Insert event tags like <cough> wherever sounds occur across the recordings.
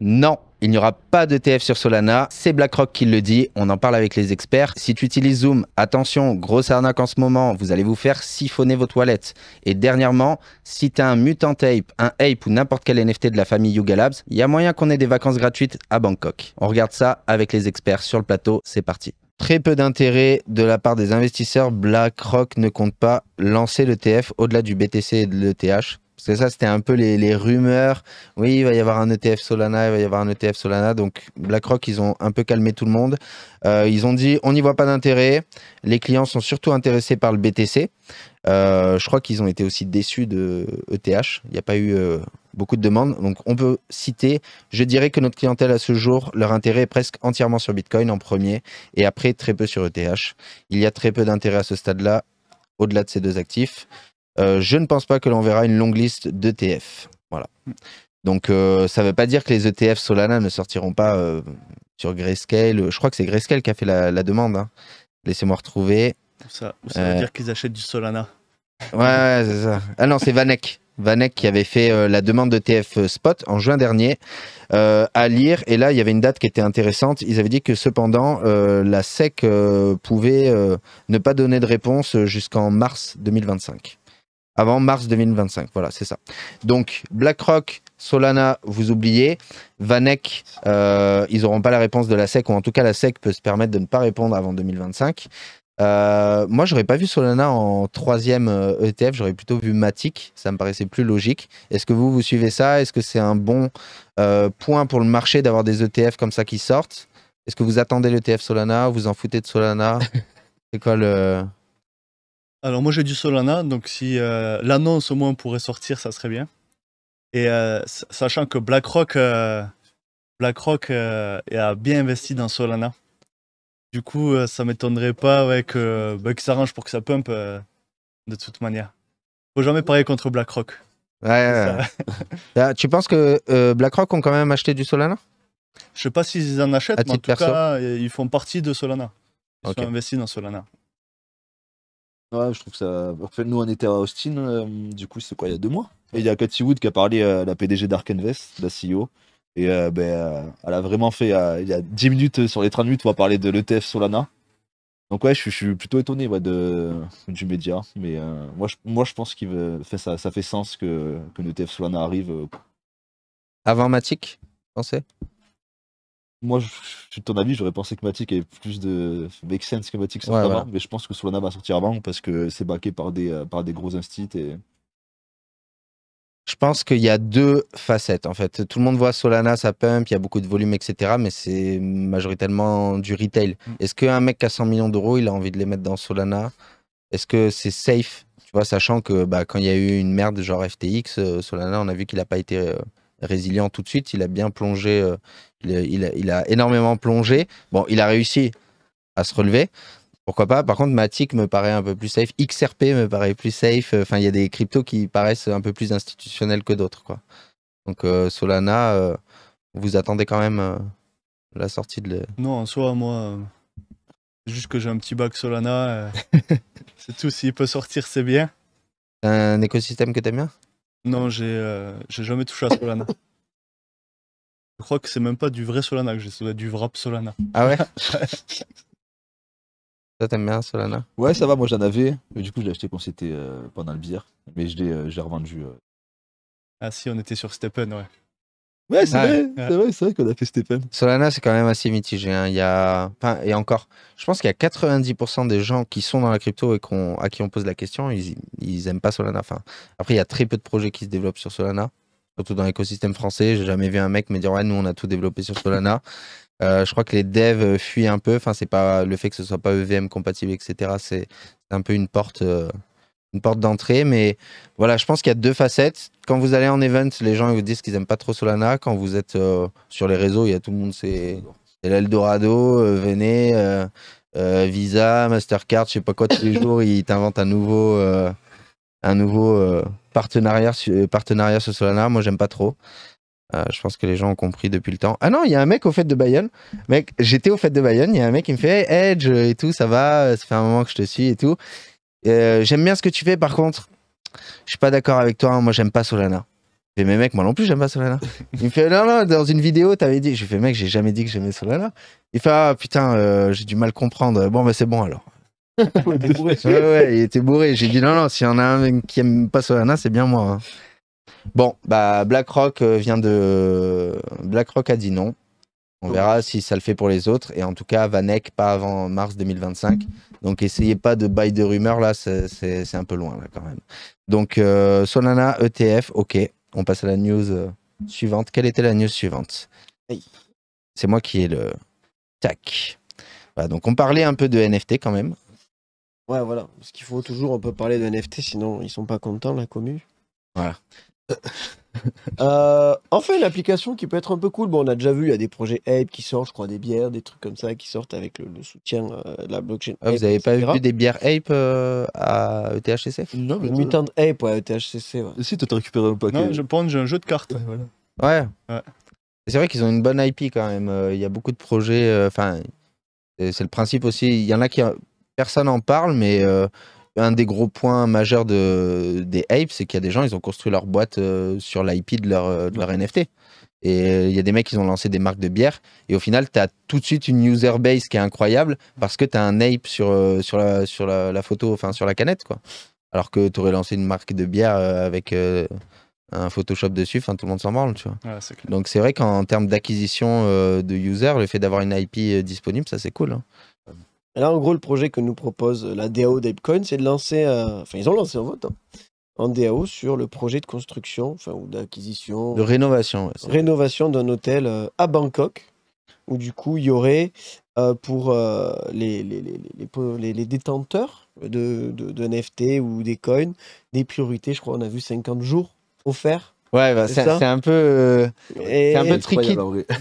Non, il n'y aura pas de TF sur Solana. C'est BlackRock qui le dit. On en parle avec les experts. Si tu utilises Zoom, attention, grosse arnaque en ce moment. Vous allez vous faire siphonner vos toilettes. Et dernièrement, si tu as un Mutant Ape, un Ape ou n'importe quel NFT de la famille Yuga Labs, il y a moyen qu'on ait des vacances gratuites à Bangkok. On regarde ça avec les experts sur le plateau. C'est parti. Très peu d'intérêt de la part des investisseurs. BlackRock ne compte pas lancer le TF au-delà du BTC et de l'ETH. Parce que ça, c'était un peu les, rumeurs. Oui, il va y avoir un ETF Solana, il va y avoir un ETF Solana. Donc BlackRock, ils ont un peu calmé tout le monde. Euh, ils ont dit, on n'y voit pas d'intérêt. Les clients sont surtout intéressés par le BTC. Euh, je crois qu'ils ont été aussi déçus de ETH. Il n'y a pas eu euh, beaucoup de demandes. Donc on peut citer, je dirais que notre clientèle à ce jour, leur intérêt est presque entièrement sur Bitcoin en premier et après très peu sur ETH. Il y a très peu d'intérêt à ce stade-là au-delà de ces deux actifs. Euh, je ne pense pas que l'on verra une longue liste d'ETF. Voilà. Donc, euh, ça ne veut pas dire que les ETF Solana ne sortiront pas euh, sur Grayscale. Je crois que c'est Grayscale qui a fait la, demande. Hein. Laissez-moi retrouver. Ça, ça veut dire qu'ils achètent du Solana. Ouais, c'est ça. Ah non, c'est Vanek. Vanek qui avait fait la demande de Spot en juin dernier à lire. Et là, il y avait une date qui était intéressante. Ils avaient dit que cependant, la SEC pouvait ne pas donner de réponse jusqu'en mars 2025 avant mars 2025. Voilà, c'est ça. Donc, BlackRock, Solana, vous oubliez. Vanek, euh, ils n'auront pas la réponse de la SEC, ou en tout cas, la SEC peut se permettre de ne pas répondre avant 2025. Euh, moi, j'aurais pas vu Solana en troisième ETF, euh, e j'aurais plutôt vu Matic, ça me paraissait plus logique. Est-ce que vous, vous suivez ça Est-ce que c'est un bon euh, point pour le marché d'avoir des ETF comme ça qui sortent Est-ce que vous attendez l'ETF Solana Vous en foutez de Solana <laughs> C'est quoi le... Alors moi j'ai du Solana, donc si euh, l'annonce au moins pourrait sortir, ça serait bien. Et euh, sachant que BlackRock, euh, BlackRock a bien investi dans Solana. Du coup, ça m'étonnerait pas ouais, que, ça bah, arrange pour que ça pumpe de toute manière. Faut jamais parier contre BlackRock. <laughs> Bah, tu penses que BlackRock ont quand même acheté du Solana Je sais pas s'ils en achètent, mais en tout cas, ils font partie de Solana. Ils ont sont dans Solana. Ouais, je trouve ça. En fait, nous, on était à Austin, euh, du coup, c'est quoi, il y a deux mois Et il y a Cathy Wood qui a parlé, euh, à la PDG d'Ark la CEO. Et euh, ben, elle a vraiment fait, il y a 10 minutes sur les de minutes, on va parler de l'ETF Solana. Donc, ouais, je, suis plutôt étonné de, du média. Mais moi, je, moi, je pense que ça, ça fait sens que, que l'ETF Solana arrive. Avant Matic, pensez moi, je suis de ton avis, j'aurais pensé que Matic avait plus de make que Matic mais je pense que Solana va sortir avant parce que c'est baqué par des, euh, par des gros instits. Je pense qu'il y a deux facettes en fait. Tout le monde voit Solana, ça pump, il y a beaucoup de volume, etc. Mais c'est majoritairement du retail. Mm. Est-ce qu'un mec qui a 100 millions d'euros, il a envie de les mettre dans Solana Est-ce que c'est safe Tu vois, sachant que bah, quand il y a eu une merde genre FTX, euh, Solana, on a vu qu'il n'a pas été. Euh, résilient tout de suite. Il a bien plongé, euh, il, a, énormément plongé. Bon, il a réussi à se relever. Pourquoi pas Par contre, Matic me paraît un peu plus safe. XRP me paraît plus safe. Enfin, il y a des cryptos qui paraissent un peu plus institutionnels que d'autres. quoi. Donc euh, Solana, euh, vous attendez quand même la sortie de... Non, en soi, moi, juste que j'ai un petit bac Solana. <laughs> c'est tout. S'il peut sortir, c'est bien. Un écosystème que t'aimes bien non, euh, j'ai jamais touché à Solana. je crois que c'est même pas du vrai Solana que j'ai, c'est du wrap Solana. Ah ouais Ça <laughs> t'aimes bien Solana Ouais, ça va, moi j'en avais. du coup, je l'ai acheté quand c'était euh, pendant le bière. Mais je l'ai euh, revendu. Ah si, on était sur Steppen, ouais. Ouais, c'est vrai, c'est vrai, qu'on a fait Stephen. Solana, c'est quand même assez mitigé. Hein. Il y a... Enfin, et encore, je pense qu'il y a 90% des gens qui sont dans la crypto et à qui on pose la question, ils, n'aiment pas Solana. Enfin, après, il y a très peu de projets qui se développent sur Solana, surtout dans l'écosystème français. J'ai jamais vu un mec me dire Ouais, nous, on a tout développé sur Solana. Euh, je crois que les devs euh, fuient un peu. Enfin, c'est pas le fait que ce soit pas EVM compatible, etc. C'est un peu une porte. Euh, une porte d'entrée. Mais voilà, je pense qu'il y a deux facettes. Quand vous allez en event, les gens ils vous disent qu'ils n'aiment pas trop Solana. Quand vous êtes euh, sur les réseaux, il y a tout le monde, c'est l'Eldorado, euh, venez, euh, Visa, Mastercard, je sais pas quoi, tous les jours, ils t'inventent un nouveau, un nouveau partenariat, partenariat sur Solana. Moi, j'aime pas trop. je pense que les gens ont compris depuis le temps. Ah non, il y a un mec au Fête de Bayonne. Mec, j'étais au Fête de Bayonne. Il y a un mec qui me fait Edge et tout, ça va. Ça fait un moment que je te suis et tout. Euh, j'aime bien ce que tu fais, par contre, je suis pas d'accord avec toi. Hein. moi, j'aime pas Solana. mes mais mec, moi non plus, j'aime pas Solana. <laughs> Il me fait, non, non, dans une vidéo, t'avais dit. Je lui fais, mec, j'ai jamais dit que j'aimais Solana. Il fait, ah putain, euh, j'ai du mal comprendre. Bon, bah, c'est bon alors. <laughs> ouais, ouais, il était bourré. J'ai dit, non, non, s'il y en a un qui aime pas Solana, c'est bien moi. Hein. Bon, bah, BlackRock euh, vient de. BlackRock a dit non. On verra si ça le fait pour les autres. Et en tout cas, Vanek, pas avant mars 2025. Mm-hmm. Donc, essayez pas de bail de rumeurs, là, c'est un peu loin, là, quand même. Donc, euh, Solana, ETF, ok. On passe à la news euh, suivante. Quelle était la news suivante C'est moi qui ai le. Tac. donc, on parlait un peu de NFT quand même. Ouais, voilà. Parce qu'il faut toujours, on peut parler de NFT, sinon ils sont pas contents, la commu. Voilà. <laughs> <laughs> Euh, en fait l'application qui peut être un peu cool, bon, on a déjà vu, il y a des projets Ape qui sortent, je crois, des bières, des trucs comme ça, qui sortent avec le, soutien euh, de la blockchain. Ah, vous n'avez pas vu des bières Ape euh, à ETHCC Non, Mutant Ape, à ETHCC. Si, tu as récupéré un paquet. Non, je pense, j'ai un jeu de cartes. Ouais. Voilà. ouais. C'est vrai qu'ils ont une bonne IP quand même. Il y a beaucoup de projets. Enfin, c'est le principe aussi. Il y en a qui. Personne n'en parle, mais un des gros points majeurs de, des apes, c'est qu'il y a des gens, ils ont construit leur boîte euh, sur l'IP de leur, euh, de leur NFT. Et euh, il y a des mecs, ils ont lancé des marques de bière. Et au final, tu as tout de suite une user base qui est incroyable parce que tu as un ape sur, sur, la, sur la, photo, enfin sur la canette. quoi. Alors que tu aurais lancé une marque de bière avec un Photoshop dessus, enfin tout le monde s'en branle. Tu vois. Donc c'est vrai qu'en termes d'acquisition de users, le fait d'avoir une IP disponible, ça c'est cool. Hein. Là, en gros, le projet que nous propose la DAO d'Apecoin, c'est de lancer, euh, enfin, ils ont lancé en vote hein, en DAO sur le projet de construction, enfin, ou d'acquisition. De rénovation. rénovation d'un hôtel euh, à Bangkok, où du coup, il y aurait euh, pour les détenteurs de, NFT ou des coins, des priorités, je crois, on a vu 50 jours offerts Ouais, bah, c'est un peu, euh, c'est un peu tricky.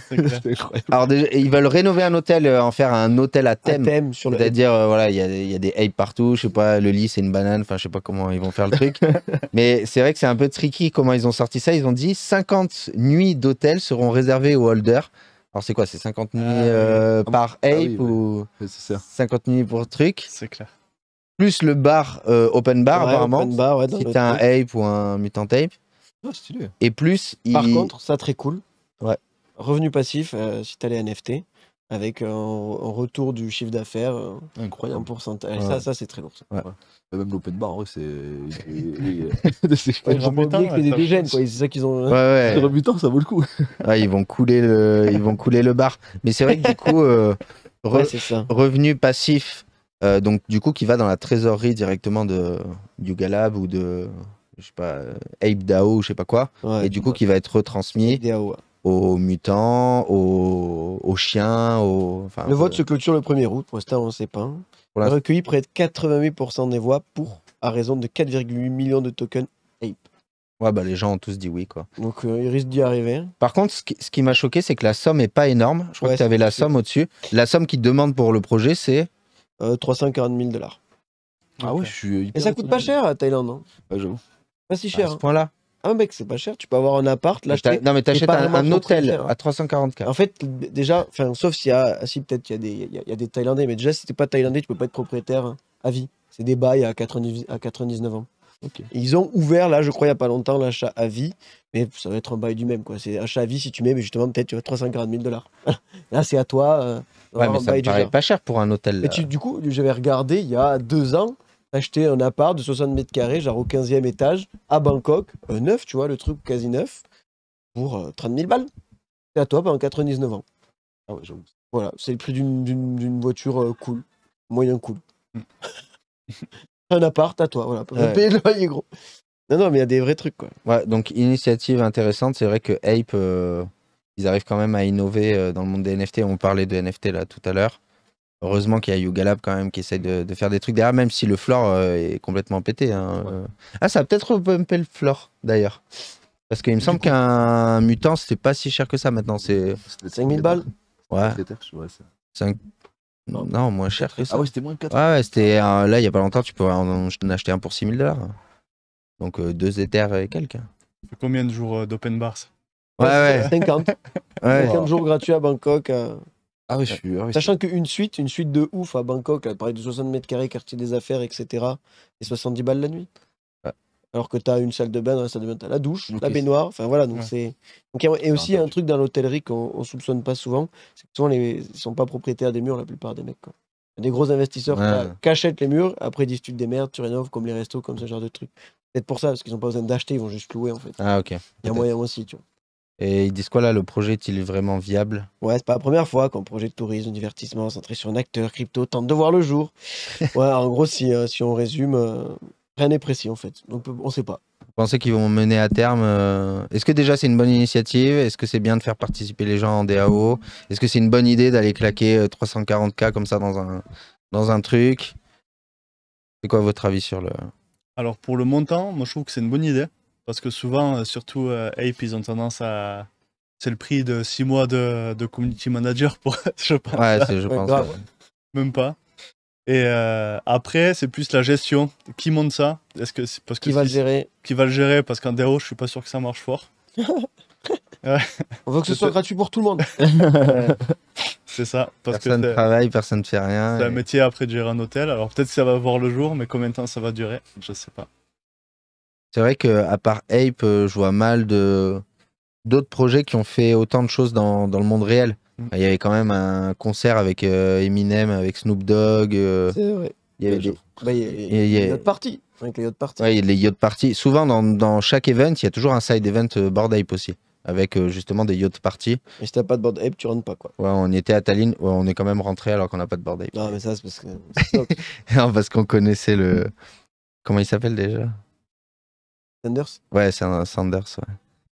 <laughs> <laughs> Alors ils veulent rénover un hôtel, euh, en faire un hôtel à thème. C'est-à-dire, euh, voilà, il y, y a, des apes partout. Je sais pas, le lit c'est une banane. Enfin, je sais pas comment ils vont faire le truc. <laughs> Mais c'est vrai que c'est un peu tricky comment ils ont sorti ça. Ils ont dit 50 nuits d'hôtel seront réservées aux holders. Alors c'est quoi C'est 50 ah nuits ah par ape bah ou 50 nuits pour truc C'est clair. Plus le bar open bar apparemment. bar, si t'es un ape ou un mutant ape. Ah, Et plus, Par contre, ça très cool. Ouais. Revenu passif, euh, si t'as les NFT, avec un, euh, retour du chiffre d'affaires. Euh, Incroyable. pourcentage. Ça, ça c'est très lourd. ça. Même l'open bar, c'est. <laughs> c'est- Ils ont des dégènes, C'est ça qu'ils ont. Ouais, <laughs> Rebutant, ça vaut le coup. <laughs> ils vont couler le, ils vont couler le bar. Mais c'est vrai que du coup, revenu passif, donc du coup qui va dans la trésorerie directement de du Galab ou de je sais pas, euh, Ape DAO, je sais pas quoi, et du coup qui va être retransmis aux mutants, aux, chiens, aux. le vote euh, se clôture le 1er août, pour l'instant on ne sait pas. On hein. a recueilli près de 88% des voix pour, à raison de 4,8 millions de tokens Ape. Ouais, bah les gens ont tous dit oui, quoi. Donc euh, il ils risquent d'y arriver. Par contre, ce qui, m'a choqué, c'est que la somme est pas énorme. Je crois que tu avais la somme au-dessus. La somme qu'ils demandent pour le projet, c'est 340 000 dollars. Ah ouais, je suis Et ça coûte pas cher à Thaïlande, non hein. J'avoue. Pas si bah, cher. À ce hein. point-là. Ah mec, c'est pas cher. Tu peux avoir un appart, Non, mais t'achètes un, un hôtel hein. à 340 à En fait, déjà, enfin, sauf s'il y a, si peut-être il y a des, y, a des Thaïlandais, mais déjà si t'es pas Thaïlandais, tu peux pas être propriétaire hein, à vie. C'est des bails à à 99 ans. Ils ont ouvert là, je crois, il n'y a pas longtemps, l'achat à vie, mais ça va être un bail du même. quoi. C'est achat à vie si tu mets, mais justement, peut-être tu vas 340 000 dollars. <laughs> là, c'est à toi. Euh, ça paraît pas cher pour un hôtel. Et euh, du coup, j'avais regardé il y a deux ans, acheter un appart de 60 mètres carrés, genre au 15e étage, à Bangkok, un neuf, tu vois, le truc quasi neuf, pour 30 euh, 000 balles. C'est à toi pendant 99 ans. Ah voilà, c'est le prix d'une voiture euh, cool, moyen cool. Hmm. <laughs> un appart à toi, voilà. pour Payer le loyer, gros. Non, non, mais il y a des vrais trucs, quoi. Ouais, donc initiative intéressante. C'est vrai que Ape, euh, ils arrivent quand même à innover dans le monde des NFT. On parlait de NFT là tout à l'heure. Heureusement qu'il y a Lab quand même qui essaye de, faire des trucs derrière, même si le floor euh, est complètement pété. Hein, euh. Ah, ça a peut-être rebumpé le floor d'ailleurs. Parce qu'il me semble qu'un mutant, c'était pas si cher que ça maintenant. C'est 5000 balles Ouais. Cinq. non, non, moins cher que ah ça. Ah ouais, c'était moins de 4 Ouais, c'était là, il y a pas longtemps, tu pouvais en, acheter un pour 6000 dollars. Donc euh, deux éthers et quelques. Combien de jours d'open bars Ouais, ouais. 50. ouais. 50 jours gratuits à Bangkok. Ah oui, je ah Sachant qu'une suite, une suite de ouf à Bangkok, à pareil de 60 mètres carrés, quartier des affaires, etc. Et 70 balles la nuit. Alors que tu as une salle de bain, dans la salle de la douche, la baignoire. Enfin voilà, donc c'est. Et aussi, il y a un truc dans l'hôtellerie qu'on ne soupçonne pas souvent, c'est que souvent, les... sont pas propriétaires des murs, la plupart des mecs. Quoi. Des gros investisseurs qui achètent les murs, après ils discutent des merdes, tu rénoves comme les restos, comme ce genre de trucs. Peut-être pour ça, parce qu'ils n'ont pas besoin d'acheter, ils vont juste louer en fait. Ah ok. Il y a moyen aussi, tu vois. Et ils disent quoi là Le projet est-il vraiment viable Ouais, c'est pas la première fois qu'un projet de tourisme, divertissement centré sur un acteur, crypto, tente de voir le jour. <laughs> ouais, en gros, si, euh, si on résume, euh, rien n'est précis en fait. Donc euh, on sait pas. Vous pensez qu'ils vont mener à terme Est-ce que déjà c'est une bonne initiative Est-ce que c'est bien de faire participer les gens en DAO Est-ce que c'est une bonne idée d'aller claquer 340K comme ça dans un, dans un truc C'est quoi votre avis sur le. Alors pour le montant, moi je trouve que c'est une bonne idée. Parce que souvent, euh, surtout euh, Ape, ils ont tendance à. C'est le prix de 6 mois de, community manager pour. <laughs> je pense. Ouais, c'est, je pense. Même pas. Et euh, après, c'est plus la gestion. Qui monte ça Est-ce que c'est parce que qui va le gérer Qui va le gérer Parce qu'en déro, je suis pas sûr que ça marche fort. <laughs> On veut que ce soit gratuit pour tout le monde. <laughs> c'est ça. Parce personne ne travaille, personne ne fait rien. C'est un métier après de gérer un hôtel. Alors peut-être que ça va voir le jour, mais combien de temps ça va durer Je sais pas. C'est vrai que à part Ape, euh, je vois mal de d'autres projets qui ont fait autant de choses dans, dans le monde réel. Mm. Il y avait quand même un concert avec euh, Eminem, avec Snoop Dogg. Euh, c'est vrai. Il y avait des... a, les parties. Souvent, dans, dans, chaque event, il y a toujours un side event Board Ape aussi. Avec justement des yacht parties. Mais si t'as pas de Board Ape, tu rentres pas quoi. Ouais, on était à Tallinn, on est quand même rentré alors qu'on n'a pas de Board Ape. Non, mais ça, c'est parce que. <laughs> parce qu'on connaissait le. Comment il s'appelle déjà Sanders Ouais, c'est un Sanders,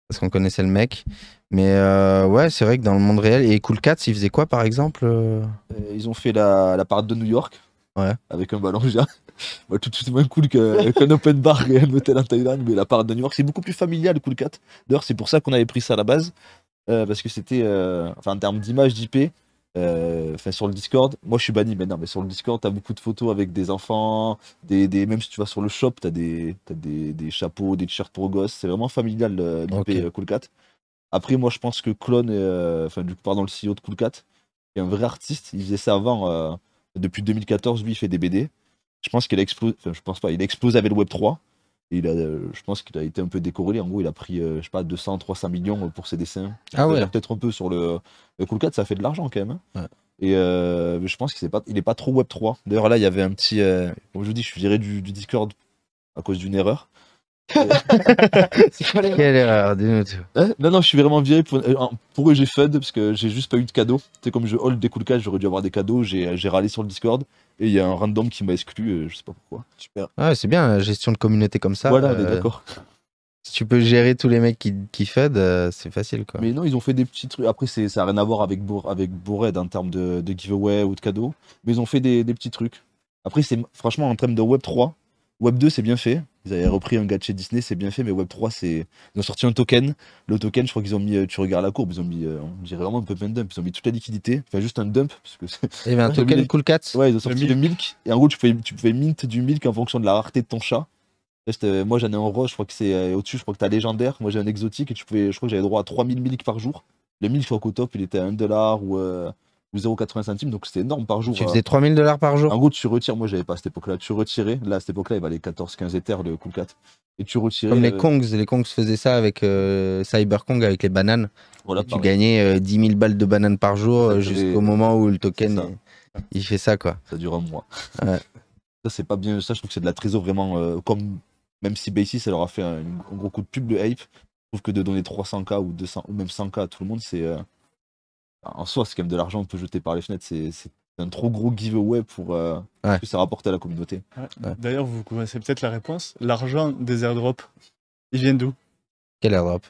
Parce qu'on connaissait le mec. Mais euh, ouais, c'est vrai que dans le monde réel. Et Cool Cats, ils faisaient quoi par exemple euh euh, Ils ont fait la, la parade de New York. Ouais. Avec un ballon <laughs> tout de suite moins cool <laughs> qu'un open bar et un hôtel en Thaïlande. Mais la parade de New York, c'est beaucoup plus familial, Cool Cat. D'ailleurs, c'est pour ça qu'on avait pris ça à la base. parce que c'était, enfin, en termes d'image d'IP, euh, enfin, sur le Discord, moi je suis banni maintenant, mais sur le Discord, t'as beaucoup de photos avec des enfants, des, des... même si tu vas sur le shop, t'as des, as des, des chapeaux, des t-shirts pour gosses. C'est vraiment familial euh, l'IP euh, Cool Coolcat. Après, moi je pense que Clone, enfin, du coup, pardon, le CEO de Coolcat, est un vrai artiste. Il faisait ça avant, depuis 2014, lui il fait des BD. Je pense qu'il a enfin, je pense pas, il a explosé avec le Web 3 il je pense qu'il a été un peu décorrélé. En gros, il a pris, euh, je sais pas, 200, 300 millions pour ses dessins. Ah peut-être un peu sur le. Le Cool Cat, ça fait de l'argent quand même. Hein. Et euh, je pense qu'il n'est pas, est pas trop Web3. D'ailleurs, là, il y avait un petit. comme euh, je vous dis, je suis viré du Discord à cause d'une erreur. Quelle erreur, dis-nous eh, non, non, je suis vraiment viré. Pour, euh, eux, j'ai FUD parce que j'ai juste pas eu de cadeau. C'est comme je hold des cool cash, j'aurais dû avoir des cadeaux. Euh, j'ai râlé sur le Discord et il y a un random qui m'a exclu. Euh, je sais pas pourquoi. Super. Ouais, c'est bien, gestion de communauté comme ça. Voilà, d'accord. Si tu peux gérer tous les mecs qui, qui FUD, c'est facile quoi. Mais non, ils ont fait des petits trucs. Après, ça n'a rien à voir avec, avec Bored en termes de, giveaway ou de cadeaux. Mais ils ont fait des, petits trucs. Après, c'est franchement en thème de Web 3, Web 2, c'est bien fait. Ils avaient repris un gars Disney, c'est bien fait, mais Web3, c'est. Ils ont sorti un token. Le token, je crois qu'ils ont mis, euh, tu regardes la courbe, ils ont mis, euh, on dirait vraiment un peu dump. Ils ont mis toute la liquidité, enfin juste un dump. Il y avait un <laughs> token Cool Cat Ouais, ils ont sorti le milk. Et en gros, tu pouvais, tu mint du milk en fonction de la rareté de ton chat. Euh, moi j'en ai un rose, je crois que c'est au-dessus, je crois que t'as légendaire. Moi j'ai un exotique et tu pouvais, je crois que j'avais droit à 3000 milk par jour. Le milk, je crois qu'au top, il était à 1$ ou, 0,80 centimes, donc c'était énorme par jour. Tu euh. faisais 3000 dollars par jour En gros, tu retires, moi j'avais pas à cette époque-là, tu retirais, là à cette époque-là, il valait 14-15 éthers de Cool 4. Et tu retirais. les euh, Kongs, les Kongs faisaient ça avec Cyber euh, CyberKong, avec les bananes. Voilà, tu gagnais 10 000 balles de bananes par jour jusqu'au moment où le token, il, fait ça quoi. Ça dure un mois. <laughs> ça c'est pas bien, ça je trouve que c'est de la trésor vraiment, comme même si Basis, ça leur a fait un, gros coup de pub de hype, je trouve que de donner 300k ou 200 ou même 100k à tout le monde, c'est en soi, c'est quand même de l'argent qu'on peut jeter par les fenêtres. C'est un trop gros giveaway pour euh, que ça rapporte à la communauté. D'ailleurs, vous connaissez peut-être la réponse. L'argent des airdrops, ils viennent d'où Quel airdrop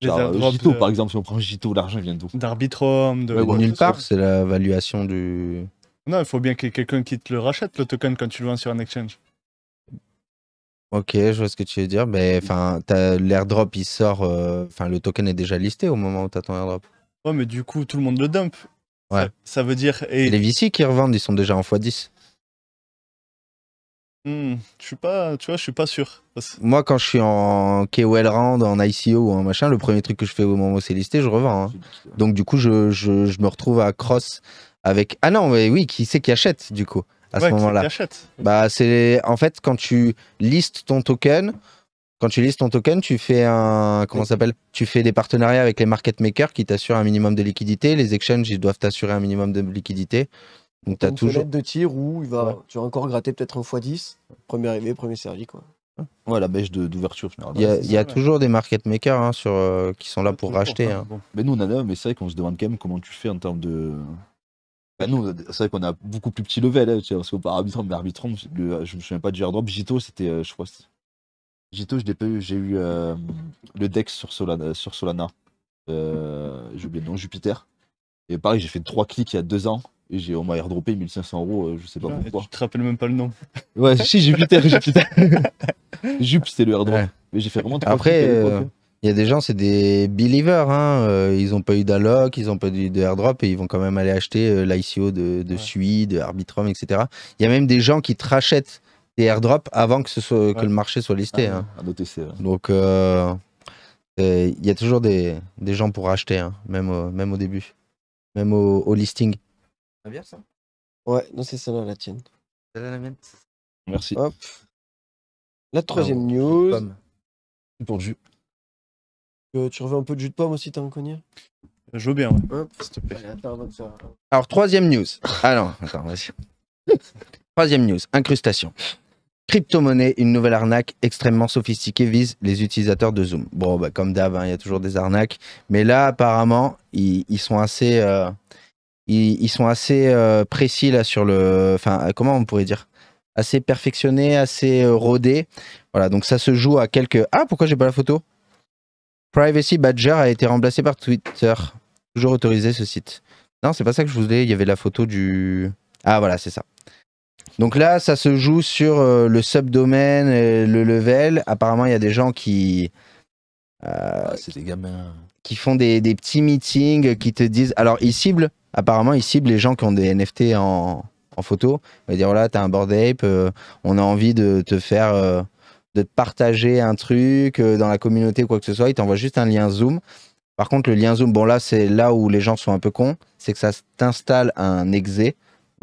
Jito, euh, par exemple, si on prend Jito, l'argent vient d'où D'Arbitrum, de. nulle part, c'est la valuation du. Non, il faut bien que quelqu'un qui te le rachète, le token, quand tu le vends sur un exchange. Ok, je vois ce que tu veux dire. Mais enfin, l'airdrop, il sort. Euh, enfin, le token est déjà listé au moment où tu as ton airdrop. Ouais, mais du coup, tout le monde le dump. Ouais. Ça, veut dire. Et... Les VC qui revendent, ils sont déjà en x10. Hmm, je suis pas, tu vois, je suis pas sûr. Moi, quand je suis en KOL round, en ICO ou en machin, le premier truc que je fais au moment où c'est listé, je revends. Hein. Donc du coup, je, je, me retrouve à cross avec. Ah non, mais oui, qui c'est qui achète du coup à ce moment-là Bah, c'est en fait quand tu listes ton token, quand tu listes ton token, tu fais un comment s'appelle Tu fais des partenariats avec les market makers qui t'assurent un minimum de liquidité. Les exchanges, ils doivent t'assurer un minimum de liquidité. Donc tu as toujours de tir où il va, tu vas encore gratter peut-être un fois 10 premier arrivé, premier servi quoi. Hein? Ouais, la bêche d'ouverture, Il y a, toujours des market makers hein, sur, euh, qui sont là pour racheter. Hein. Mais nous, on en a, mais c'est vrai qu'on se demande quand même comment tu fais en termes de. Bah, nous, c'est vrai qu'on a beaucoup plus petit level, hein, parce parle mais arbitrant, je me souviens pas du airdrop. Jito, c'était, euh, je crois, je J'ai eu euh, le deck sur Solana. Euh, j'ai oublié le nom, Jupiter. Et pareil, j'ai fait trois clics il y a deux ans. Et j'ai, au m'a airdroppé 1500 euros, euh, je sais pas pourquoi. Tu te rappelles même pas le nom. Ouais, si, Jupiter, Jupiter. <laughs> Jup, c'était le airdrop. Mais j'ai fait vraiment Après, Il y a des gens, c'est des believers. Hein. ils n'ont pas eu d'alloc, ils n'ont pas eu de airdrop et ils vont quand même aller acheter l'ICO de, Sui, de Arbitrum, etc. Il y a même des gens qui te rachètent des airdrops avant que, ce que le marché soit listé. Ah, hein. Donc, euh, il y a toujours des, des gens pour acheter, hein, même, au, même au début, même au, listing. La bien ça Ouais, non, c'est celle-là la tienne. celle la mienne Merci. Hop. La ah, troisième news. C'est Pour du. jus. tu revais un peu de jus de pomme aussi, t'as un cognac Je veux bien, ouais. s'il te plaît. Alors, troisième news. ah attends, vas-y. <laughs> troisième news, incrustation. Crypto-monnaie, une nouvelle arnaque extrêmement sophistiquée vise les utilisateurs de Zoom. Bon, bah, comme d'hab, hein, il y a toujours des arnaques. Mais là, apparemment, ils, sont assez, ils, sont assez euh, euh, précis là sur le. Enfin, euh, comment on pourrait dire Assez perfectionnés, assez rodés. Voilà, donc ça se joue à quelques. Ah, pourquoi j'ai pas la photo Privacy Badger a été remplacé par Twitter. Toujours autorisé ce site. Non, c'est pas ça que je voulais. Il y avait la photo du. Ah, voilà, c'est ça. Donc là, ça se joue sur euh, le subdomaine, le level. Apparemment, il y a des gens qui. Euh, ah, c'est des gamins. Qui font des, petits meetings, qui te disent. Alors, ils ciblent, apparemment, ils ciblent les gens qui ont des NFT en, photo. Ils vont dire voilà, oh tu t'as un board ape, euh, on a envie de te faire. de te partager un truc dans la communauté ou quoi que ce soit. Ils t'envoient juste un lien Zoom. Par contre, le lien Zoom, bon là, c'est là où les gens sont un peu cons. C'est que ça t'installe un exe.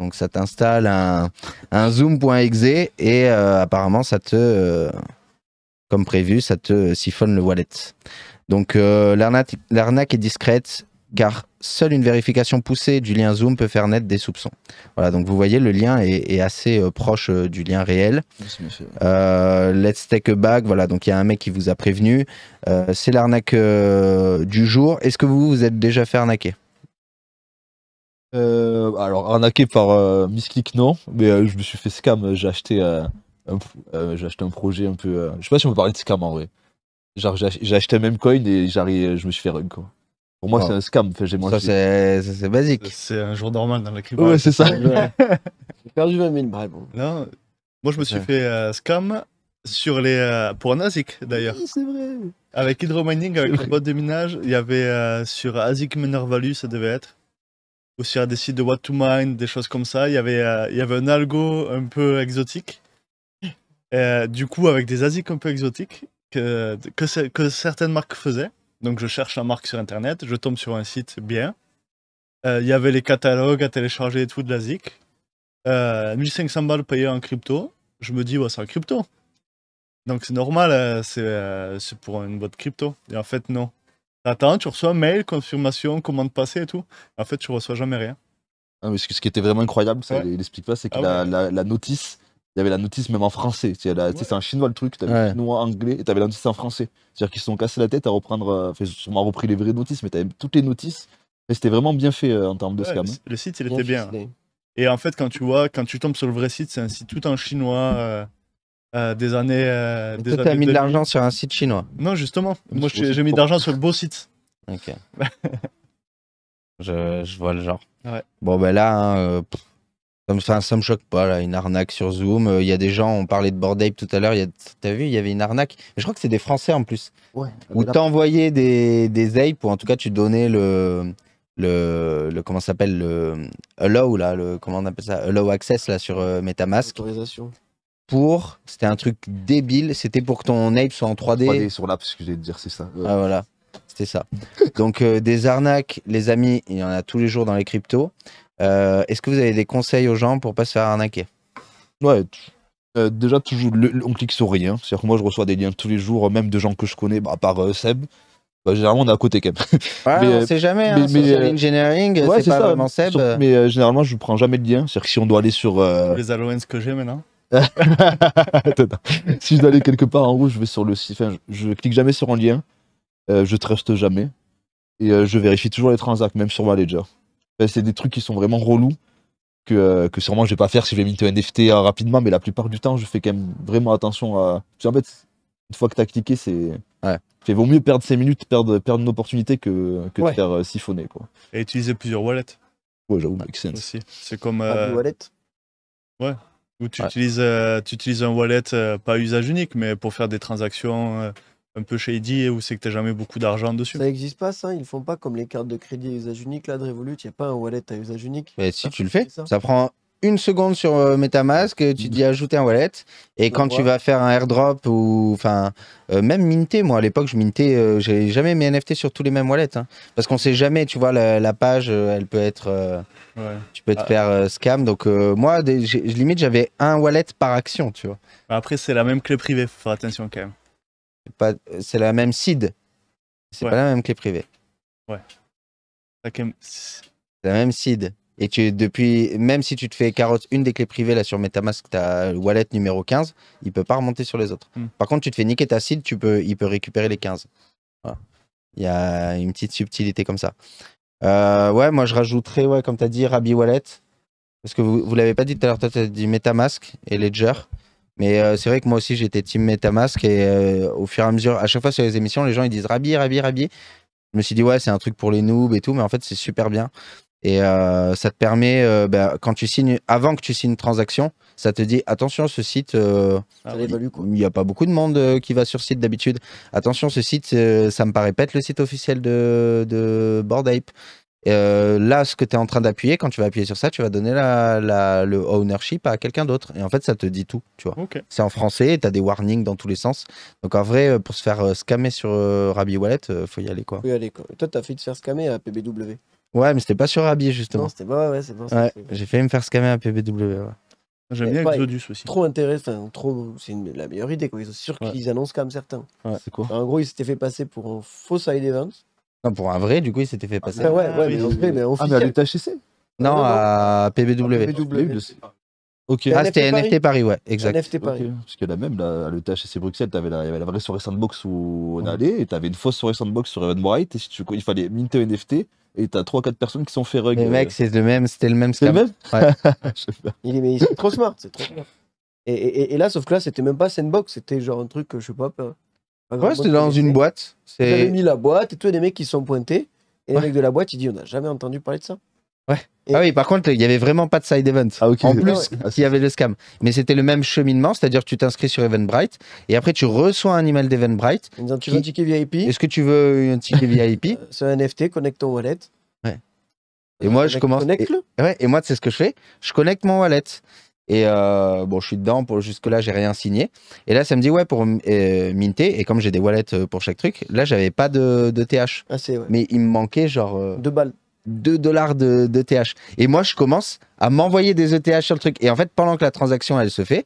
Donc ça t'installe un, zoom.exe et euh, apparemment ça te, euh, comme prévu, ça te siphonne le wallet. Donc euh, l'arnaque est discrète car seule une vérification poussée du lien Zoom peut faire naître des soupçons. Voilà, donc vous voyez, le lien est, assez proche du lien réel. let's take a bag, voilà, donc il y a un mec qui vous a prévenu. C'est l'arnaque du jour. Est-ce que vous vous êtes déjà fait arnaquer euh, alors, arnaqué par euh, Misclick, non, mais euh, je me suis fait scam. J'ai acheté, euh, un projet un peu. je sais pas si on peut parler de scam en vrai. Genre, j'ai acheté un même coin et je me suis fait run quoi. Pour moi, c'est un scam. ça, c'est basique. C'est un jour normal dans la crypto. Ouais, c'est ça. <laughs> j'ai perdu 20 000 bref, Non, moi, je me suis fait scam sur les, pour un ASIC d'ailleurs. Oui, c'est vrai. Avec hydro mining avec le <laughs> bot de minage, il y avait sur ASIC minor value, ça devait être aussi à des sites de What to Mind, des choses comme ça. Il y avait, euh, il y avait un algo un peu exotique, euh, du coup avec des ASIC un peu exotiques que, que, que, certaines marques faisaient. Donc je cherche la marque sur Internet, je tombe sur un site bien. Euh, il y avait les catalogues à télécharger et tout de l'ASIC. 1500 balles payées en crypto. Je me dis, ouais, c'est en crypto. Donc c'est normal, c'est pour une boîte crypto. Et en fait, non. T'attends, tu reçois mail, confirmation, commande passée et tout. En fait, tu reçois jamais rien. Ah, mais ce, qui était vraiment incroyable, ça, il, explique pas, c'est que ah la, notice, il y avait la notice même en français. C'est un chinois le truc, t'avais le chinois, anglais, et t'avais la notice en français. C'est-à-dire qu'ils se sont cassés la tête à reprendre, euh, enfin, ils se repris les vraies notices, mais t'avais toutes les notices. Mais c'était vraiment bien fait euh, en termes de scam. Hein. Le, site, il était bien. Et en fait, quand tu vois, quand tu tombes sur le vrai site, c'est un site tout en chinois. Euh, euh, des années. Euh, mis de l'argent sur un site chinois. Non, justement. Moi, j'ai mis de l'argent sur le beau site. Ok. <laughs> je, vois le genre. Ouais. Bon, ben là, hein, euh, ça, me choque pas, là, une arnaque sur Zoom. Il euh, y a des gens, on parlait de Bordape tout à l'heure, t'as vu, il y avait une arnaque. Je crois que c'est des Français en plus. Ouais. Où ah, t'envoyais des, des apes, ou en tout cas, tu donnais le. Le, le, comment s'appelle le allow là le comment on appelle ça allow access là sur MetaMask c'était un truc débile, c'était pour que ton ape soit en 3D. 3D sur l'app, excusez de dire, c'est ça. Ah voilà, c'était ça. <laughs> Donc euh, des arnaques, les amis, il y en a tous les jours dans les cryptos. Euh, est-ce que vous avez des conseils aux gens pour pas se faire arnaquer Ouais, euh, déjà toujours, on clique sur rien. C'est-à-dire que moi je reçois des liens tous les jours, même de gens que je connais, bah, à part Seb. Bah, généralement on est à côté quand même. <laughs> on sait jamais, hein. mais, engineering, c'est pas vraiment Seb. mais généralement je prends jamais de lien. C'est-à-dire que si on doit aller sur... Les allowances que j'ai maintenant <laughs> si je dois aller quelque part, en haut je vais sur le je, clique jamais sur un lien. Euh, je truste jamais. Et euh, je vérifie toujours les transactions même sur ma ledger c'est des trucs qui sont vraiment relous. Euh, que, sûrement je vais pas faire si je vais minter un NFT rapidement, mais la plupart du temps, je fais quand même vraiment attention à. en fait, une fois que tu as cliqué, c'est. Ouais. vaut mieux perdre 5 minutes, perdre, perdre une opportunité que, de faire siphonner. Quoi. Et utiliser plusieurs wallets. Ouais, j'avoue, C'est comme. wallet Ouais, ou tu, utilises, euh, tu utilises un wallet euh, pas usage unique, mais pour faire des transactions euh, un peu shady où c'est que tu jamais beaucoup d'argent dessus. Ça n'existe pas, ça. Ils font pas comme les cartes de crédit à usage unique. Là, de Revolut, il a pas un wallet à usage unique. Mais si tu le fais, ça prend une seconde sur euh, MetaMask, tu dis ajouter un wallet, et quand tu vas faire un airdrop ou enfin euh, même minter, moi à l'époque je mintais, euh, j'ai jamais mis NFT sur tous les mêmes wallets, hein. parce qu'on sait jamais, tu vois la, page, elle peut être, tu peux te ah. faire scam, donc moi je limite j'avais un wallet par action, tu vois. Bah, après c'est la même clé privée, faut faire attention quand même. C'est la même seed, c'est pas la même clé privée. Ouais. C'est la même seed. Et tu, depuis, même si tu te fais carotte une des clés privées là sur MetaMask, ta wallet numéro 15, il peut pas remonter sur les autres. Hmm. Par contre, tu te fais niquer ta tu peux, il peut récupérer les 15. Il y a une petite subtilité comme ça. Euh, ouais, moi je rajouterais, ouais, comme tu as dit, Rabi Wallet. Parce que vous, vous l'avez pas dit tout à l'heure, toi tu as dit MetaMask et Ledger. Mais euh, c'est vrai que moi aussi j'étais team MetaMask et euh, au fur et à mesure, à chaque fois sur les émissions, les gens ils disent Rabi, Rabi, Rabi. Je me suis dit, ouais, c'est un truc pour les noobs et tout, mais en fait c'est super bien. Et euh, ça te permet, euh, bah, quand tu signes, avant que tu signes une transaction, ça te dit attention, ce site, euh, il n'y a pas beaucoup de monde qui va sur site d'habitude. Attention, ce site, ça me paraît pas être le site officiel de, de là, ce que tu es en train d'appuyer, quand tu vas appuyer sur ça, tu vas donner le ownership à quelqu'un d'autre. Et en fait, ça te dit tout. tu vois. C'est en français, tu as des warnings dans tous les sens. Donc en vrai, pour se faire scammer sur Rabi Wallet, faut y aller. quoi. Faut y aller. Quoi. Toi, tu as fait de faire scammer à PBW. Ouais, mais c'était pas sur Rabi, justement. Non, c'était pas, ouais, c'est J'ai failli me faire scammer à PBW. Ah, j'aime bien Exodus aussi. Trop intéressant, trop... c'est la meilleure idée. Quoi. Ils sont sûrs qu'ils annoncent comme certains. C'est quoi En gros, ils s'étaient fait passer pour un faux side event. Non, pour un vrai, du coup, ils s'étaient fait passer. Ah, ouais, ouais, ah, mais, Ah, à l'UTHC non, à PBW. Ok. Ah, c'était NFT, Paris, ouais, exact. NFT Paris. Parce que là même, à l'ETHC Bruxelles, il y la vraie soirée sandbox où on allait, et t'avais une fausse soirée sandbox sur White. et il fallait minter NFT, et t'as 3-4 personnes qui sont fait rug. Mais euh, mec, c'est le même, c'était le même scam. Le même ouais. <laughs> il, est, mais trop smart, c'est trop smart. Et, et, là, sauf que là, c'était même pas sandbox, c'était genre un truc, je sais pas. pas, ouais, c'était dans une boîte. J'avais mis la boîte et et des mecs qui sont pointés. Et le mec de la boîte, il dit, On n'a jamais entendu parler de ça. Ouais. Ah oui, par contre, il n'y avait vraiment pas de side event. Ah, En plus, ah ah, il y avait le scam. Mais c'était le même cheminement, c'est-à-dire tu t'inscris sur Eventbrite et après tu reçois un email d'Eventbrite. Tu veux un ticket VIP Est-ce que tu veux un ticket <laughs> VIP euh, C'est un NFT, connecte ton wallet. Ouais. Et moi, je commence. Et, ouais, et moi, ce que je fais. Je connecte mon wallet. Et euh, bon, je suis dedans, jusque-là, j'ai rien signé. Et là, ça me dit, ouais, pour euh, minter, et comme j'ai des wallets pour chaque truc, là, j'avais pas de, TH. Ah, Mais il me manquait genre. Deux balles. 2 dollars de, Et moi, je commence à m'envoyer des ETH sur le truc. Et en fait, pendant que la transaction, elle se fait,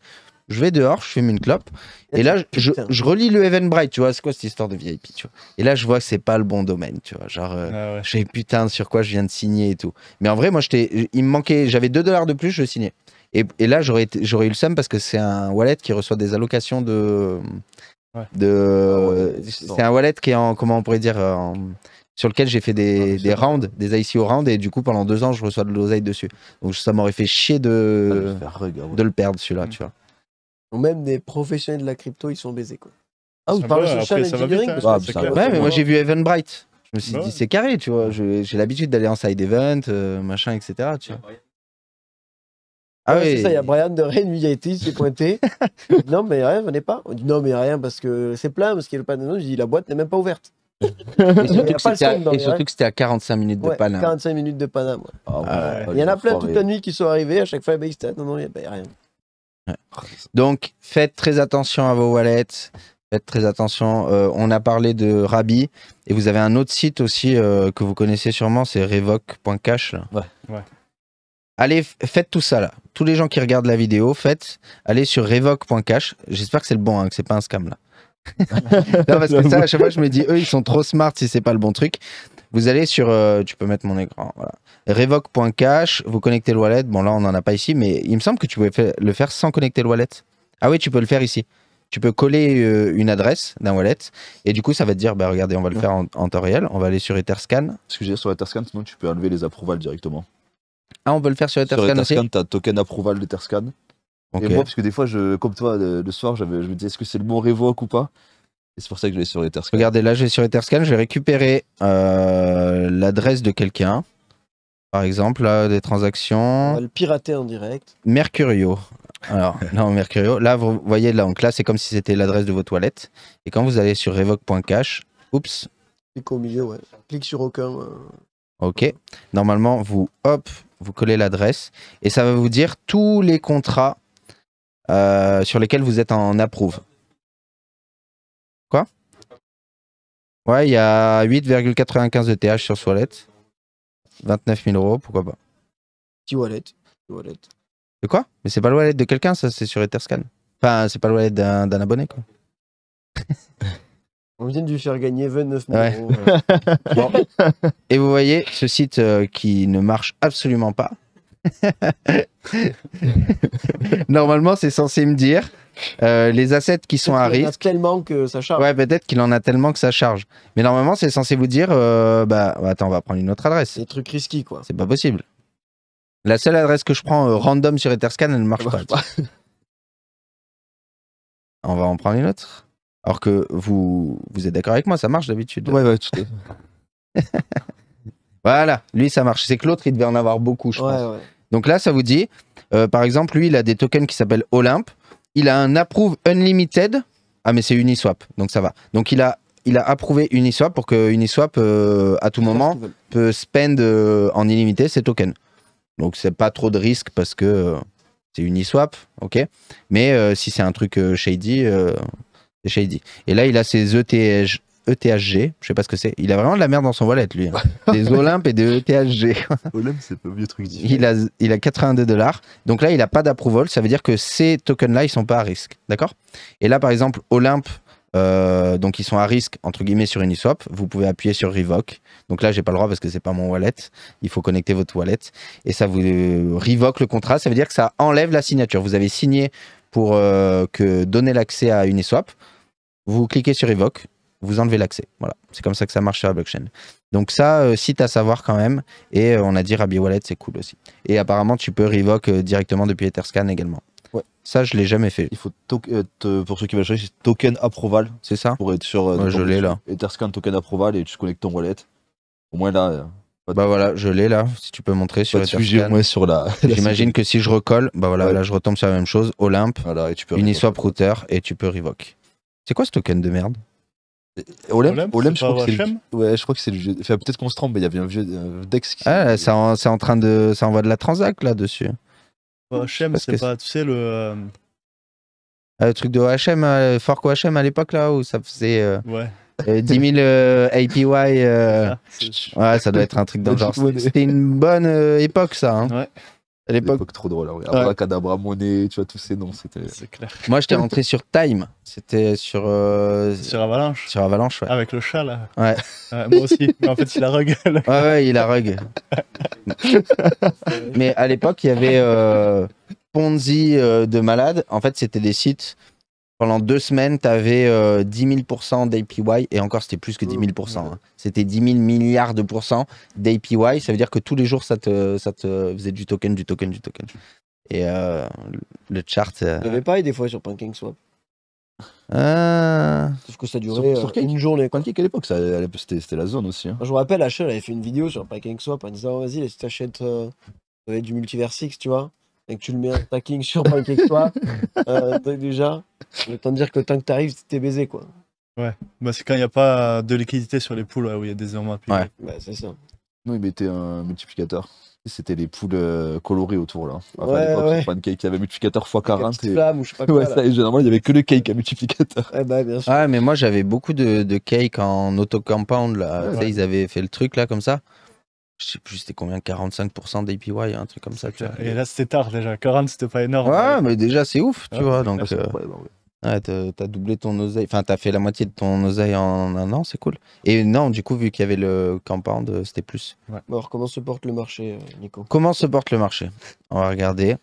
je vais dehors, je fume une clope. Et là, je, je relis le Bright tu vois, c'est quoi cette histoire de VIP, tu vois. Et là, je vois que c'est pas le bon domaine, tu vois. Genre, euh, ah je putain sur quoi je viens de signer et tout. Mais en vrai, moi, il me manquait, j'avais 2 dollars de plus, je signais. Et, et là, j'aurais eu le seum parce que c'est un wallet qui reçoit des allocations de. de ah c'est un wallet qui est en, comment on pourrait dire, en sur lequel j'ai fait des, ah, des rounds, des ICO rounds, et du coup, pendant deux ans, je reçois de l'oseille dessus. Donc, ça m'aurait fait chier de, ah, hein, de, le perdre, celui-là, mm. tu vois. Même des professionnels de la crypto, ils sont baisés, quoi. Ah, vous parlez de Charles Engineering hein. bah, Ouais, mais moi, j'ai vu Evan Bright. Je me suis bah dit, c'est carré, tu vois. J'ai l'habitude d'aller en side event, euh, machin, etc. Tu vois. Ah ouais, oui. C'est ça, il y a Brian de Rennes, lui, a été, s'est pointé. <laughs> non, mais rien, venez pas. On dit, non, mais rien, parce que c'est plein, parce qu'il y a pas de Je dis, la boîte n'est même pas ouverte. Et surtout, que c'était, à, 45 minutes de Panama. 45 minutes de Paname. Ah ah, il y en a plein toute la nuit qui sont arrivés. À chaque fois, il Donc, faites très attention à vos wallets. Faites très attention. Euh, on a parlé de Rabi. Et vous avez un autre site aussi euh, que vous connaissez sûrement, c'est revoke.cash. Ouais. Allez, faites tout ça là. Tous les gens qui regardent la vidéo, faites. Allez sur revoke.cash. J'espère que c'est le bon, hein, que c'est pas un scam là non, parce que ça, à chaque fois, je me dis, eux, ils sont trop smart si c'est pas le bon truc. Vous allez sur, euh, tu peux mettre mon écran, voilà. Revoke.cache, vous connectez le wallet. Bon, là, on n'en a pas ici, mais il me semble que tu pouvais le faire sans connecter le wallet. Ah oui, tu peux le faire ici. Tu peux coller euh, une adresse d'un wallet et du coup, ça va te dire, bah, regardez, on va le faire en, temps réel. On va aller sur Etherscan. Ce que sur Etherscan, sinon tu peux enlever les approvals directement. Ah, on peut le faire sur Etherscan, sur Etherscan tu as token approval d'Etherscan et moi, parce que des fois, je, comme toi, le, soir, je me disais, est-ce que c'est le bon Revoque ou pas Et c'est pour ça que je vais sur Etherscan. Regardez, là, je vais sur Etherscan, Je vais récupérer euh, l'adresse de quelqu'un. Par exemple, là, des transactions. On va le pirater en direct. Mercurio. Alors, <laughs> non, Mercurio. Là, vous voyez, là, en classe, c'est comme si c'était l'adresse de vos toilettes. Et quand vous allez sur revoke.cache, oups. Clique au milieu, ouais. Clique sur aucun. Euh. Ok. Normalement, vous, hop, vous collez l'adresse. Et ça va vous dire tous les contrats euh, sur lesquels vous êtes en approuve. Quoi Ouais, il y a 8,95 de TH sur Swallet. 29 000 euros, pourquoi pas. Petit wallet. De quoi Mais c'est pas le wallet de quelqu'un, ça, c'est sur Etherscan. Enfin, c'est pas le wallet d'un abonné, quoi. <laughs> On vient de lui faire gagner 29 000 euros. <laughs> Et vous voyez, ce site euh, qui ne marche absolument pas, <laughs> Normalement, c'est censé me dire euh, les assets qui sont à risque. Il en a tellement que ça charge. Ouais, peut-être qu'il en a tellement que ça charge. Mais normalement, c'est censé vous dire euh, bah attends, on va prendre une autre adresse. Des trucs risqués, quoi. C'est pas possible. La seule adresse que je prends euh, random sur Etherscan, elle ne marche pas. on va en prendre une autre. Alors que vous, vous êtes d'accord avec moi, ça marche d'habitude. Ouais, ouais, tout à fait. <laughs> voilà, lui, ça marche. C'est que l'autre, il devait en avoir beaucoup, je ouais, Ouais. Donc là, ça vous dit, euh, par exemple, lui, il a des tokens qui s'appellent Olympe. Il a un approve unlimited. Ah, mais c'est Uniswap, donc ça va. Donc il a, il a approuvé Uniswap pour que Uniswap, euh, à tout moment, peut spend euh, en illimité ses tokens. Donc c'est pas trop de risque parce que c'est Uniswap, ok Mais si c'est un truc shady, c'est shady. Et là, il a ses ETH, ETHG. Je sais pas ce que c'est. Il a vraiment de la merde dans son wallet, lui. Hein. <laughs> des Olympes et des ETHG. Olympes c'est pas vieux truc Il a, il a 82 dollars. Donc là, il a pas d'approval. Ça veut dire que ces tokens-là, ils sont pas à risque. D'accord Et là, par exemple, Olympe, euh, donc ils sont à risque entre guillemets sur Uniswap. Vous pouvez appuyer sur revoke. Donc là, j'ai pas le droit parce que c'est pas mon wallet. Il faut connecter votre wallet et ça vous euh, revoke le contrat. Ça veut dire que ça enlève la signature. Vous avez signé pour euh, que donner l'accès à Uniswap. Vous cliquez sur revoke vous enlevez l'accès. Voilà, c'est comme ça que ça marche sur la blockchain. Donc ça, c'est euh, site à savoir quand même. Et euh, on a dit Rabi Wallet, c'est cool aussi. Et apparemment, tu peux revoke euh, directement depuis Etherscan également. Ouais. Ça, je l'ai jamais fait. Il faut pour ceux qui veulent chercher, token approval. C'est ça. Pour être sûr. je l'ai là. Etherscan token approval et tu connectes ton wallet. Au moins là. Bah voilà, je l'ai là, si tu peux montrer sur, sujet, sur la. J'imagine que si je recolle, bah voilà, là je retombe sur la même chose, Olympe, voilà, et tu peux Uniswap router et tu peux revoke. C'est quoi ce token de merde Olem, euh, Olem, ouais, je crois que c'est le vieux. peut-être qu'on se trompe, mais il y avait un vieux Dex qui. Ah, c'est en, train de. Ça envoie de la transac là dessus. HM, c'est pas, tu sais, le. Euh, ah, le truc de HM, euh, Fork HM à l'époque là, où ça faisait. Ouais. 10 000 APY. ouais, ça doit être un truc dans le <laughs> genre. C'était une bonne époque, ça. Hein. Ouais. À l'époque, trop drôle. Hein. Ouais. Abracadabra, Monet, tu vois, tous ces noms, c'était. Moi, j'étais rentré sur Time. C'était sur. Euh, sur Avalanche. Sur Avalanche, ouais. Avec le chat, là. Ouais. moi aussi. Mais en fait, il a rug. <laughs> ouais, ouais, il a rug. Mais à l'époque, il y avait euh, Ponzi euh, de malade. En fait, c'était des sites pendant deux semaines, tu avais euh, 10 000 d'APY, et encore, c'était plus que 10 000 hein. C'était 10 000 milliards de pourcents d'APY. Ça veut dire que tous les jours, ça te, ça te faisait du token, du token, du token. Et euh, le chart. Euh... Tu pas et des fois sur PancakeSwap. Ah. Sauf que ça durait sur, sur euh, une journée. Pancake à l'époque, c'était la zone aussi. Hein. Je me rappelle, Hachel avait fait une vidéo sur PancakeSwap en disant vas-y, si t'achètes euh, du multiversix, tu vois et que tu le mets en packing sur moi et toi, <laughs> euh, déjà, le temps de dire que tant que t'arrives, t'es baisé quoi. Ouais, bah, c'est quand il n'y a pas de liquidité sur les poules où il y a des énormes à Ouais, bah, c'est ça. Nous, ils mettaient un multiplicateur. C'était les poules euh, colorées autour là. Enfin, ouais, à l'époque, ouais. pancake, il y avait multiplicateur x40. ou je sais <laughs> ouais, ça, et généralement, il n'y avait que le cake à multiplicateur. Ouais, eh ben, bien sûr. mais moi, j'avais beaucoup de, de cake en auto-compound là. Ils avaient fait le truc là comme ça je sais plus c'était combien, 45% d'APY, un truc comme ça. Tu vois. Et là c'était tard déjà, 40 c'était pas énorme. Ouais, mais déjà c'est ouf, tu vois. Donc, ah, euh, ouais, t'as doublé ton oseille, enfin t'as fait la moitié de ton oseille en un an, c'est cool. Et non, du coup, vu qu'il y avait le compound, euh, c'était plus. Ouais. Alors comment se porte le marché, euh, Nico Comment se porte le marché On va regarder.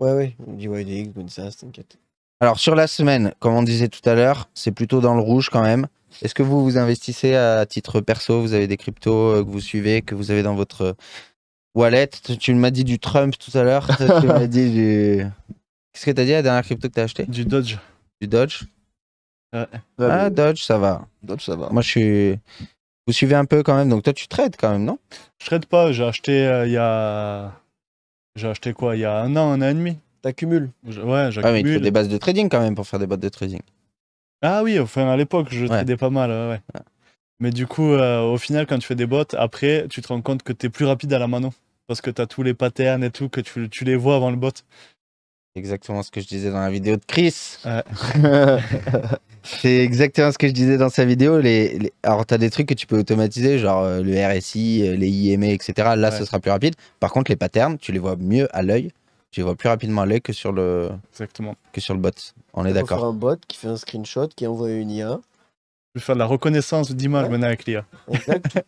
Ouais, ouais, DYDX, bonne t'inquiète. Alors sur la semaine, comme on disait tout à l'heure, c'est plutôt dans le rouge quand même. Est-ce que vous vous investissez à titre perso Vous avez des cryptos euh, que vous suivez, que vous avez dans votre euh, wallet Tu m'as dit du Trump tout à l'heure. <laughs> tu m'as dit du. Qu'est-ce que t'as dit la dernière crypto que t'as acheté Du Dodge. Du Dodge ouais. Ah, bah, Dodge, ça va. Dodge, ça va. Moi, je suis. Vous suivez un peu quand même, donc toi tu trades quand même, non Je trade pas, j'ai acheté euh, il y a. J'ai acheté quoi Il y a un an, un an et demi T'accumules. Ouais, Ah, mais tu des bases de trading quand même pour faire des bots de trading. Ah oui, enfin à l'époque, je tradais pas mal, Mais du coup, euh, au final, quand tu fais des bots, après, tu te rends compte que tu es plus rapide à la mano. Parce que tu as tous les patterns et tout, que tu, les vois avant le bot. exactement ce que je disais dans la vidéo de Chris. <laughs> c'est exactement ce que je disais dans sa vidéo. Les, Alors, tu as des trucs que tu peux automatiser, genre euh, le RSI, euh, les IME, etc. Là, ce sera plus rapide. Par contre, les patterns, tu les vois mieux à l'œil tu vois plus rapidement aller que sur le Exactement. que sur le bot. On est d'accord. un bot qui fait un screenshot, qui envoie une IA. Je vais faire de la reconnaissance d'image maintenant avec l'IA. <laughs>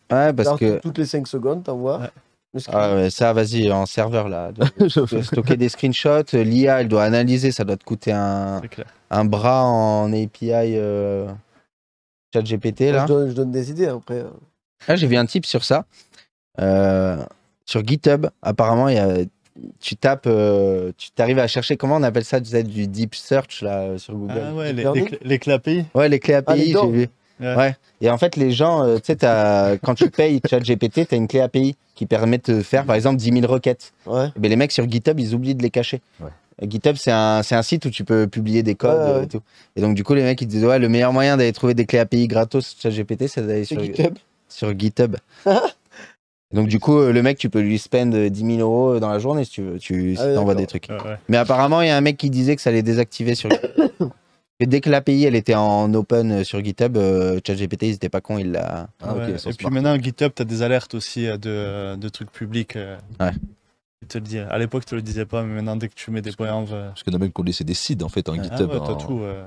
parce que toutes les 5 secondes, t'envoies. Ah, ça, vas-y, en serveur, là. <laughs> stocker des screenshots. L'IA, elle doit analyser. Ça doit te coûter un, un bras en API euh, chat GPT, là. Je donne, des idées, après. Là, euh. ah, j'ai vu un type sur ça. Euh, sur GitHub, apparemment, il y a tu tapes, euh, tu arrives à chercher, comment on appelle ça, tu sais, du deep search là, euh, sur Google. Ah les, les clés API Ouais, les clés API, ah, j'ai vu. Ouais. Et en fait, les gens, euh, tu sais, <laughs> quand tu payes ChatGPT, tu as une clé API qui permet de faire, par exemple, 10 000 requêtes. Ouais. les mecs sur GitHub, ils oublient de les cacher. Ouais. GitHub, c'est un, un, site où tu peux publier des codes et tout. Et donc, du coup, les mecs, ils disent, ouais, le meilleur moyen d'aller trouver des clés API gratos sur ChatGPT, c'est d'aller sur GitHub. Sur GitHub. <laughs> Donc du coup, euh, le mec, tu peux lui spend 10 euh, 000 euros euh, dans la journée si tu veux, tu ah des trucs. Mais apparemment, il y a un mec qui disait que ça allait désactiver sur <coughs> Et dès que l'API elle était en open sur GitHub, ChatGPT ils étaient pas con, il l'a. Ah et puis maintenant GitHub, tu as des alertes aussi de, de trucs publics. ouais. Il te le À l'époque, tu le disais pas, mais maintenant, dès que tu mets des points en jeu... Parce qu'il y en a même des seeds en fait en ah GitHub.